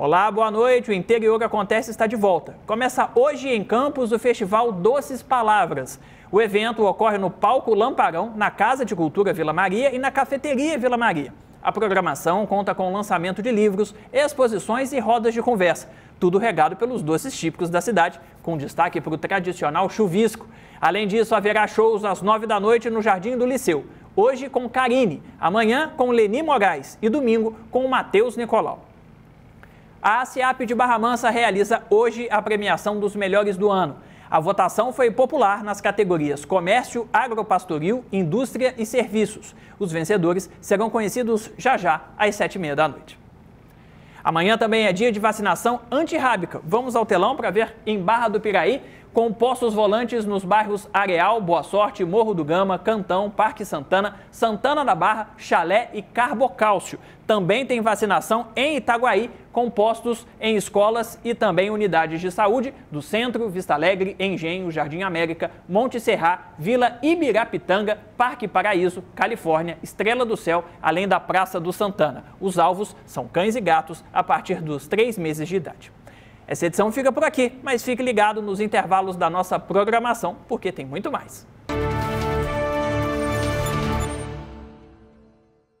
Olá, boa noite. O Interior Acontece está de volta. Começa hoje em Campos o Festival Doces Palavras. O evento ocorre no Palco Lamparão, na Casa de Cultura Vila Maria e na Cafeteria Vila Maria. A programação conta com o lançamento de livros, exposições e rodas de conversa, tudo regado pelos doces típicos da cidade, com destaque para o tradicional chuvisco. Além disso, haverá shows às nove da noite no Jardim do Liceu. Hoje com Karine, amanhã com Leni Moraes e domingo com Matheus Nicolau. A SEAP de Barra Mansa realiza hoje a premiação dos melhores do ano. A votação foi popular nas categorias Comércio, Agropastoril, Indústria e Serviços. Os vencedores serão conhecidos já já às sete e meia da noite. Amanhã também é dia de vacinação antirrábica. Vamos ao telão para ver em Barra do Piraí com postos volantes nos bairros Areal, Boa Sorte, Morro do Gama, Cantão, Parque Santana, Santana da Barra, Chalé e Carbocálcio. Também tem vacinação em Itaguaí, com postos em escolas e também unidades de saúde do Centro, Vista Alegre, Engenho, Jardim América, Monte Serra, Vila Ibirapitanga, Parque Paraíso, Califórnia, Estrela do Céu, além da Praça do Santana. Os alvos são cães e gatos a partir dos três meses de idade. Essa edição fica por aqui, mas fique ligado nos intervalos da nossa programação, porque tem muito mais.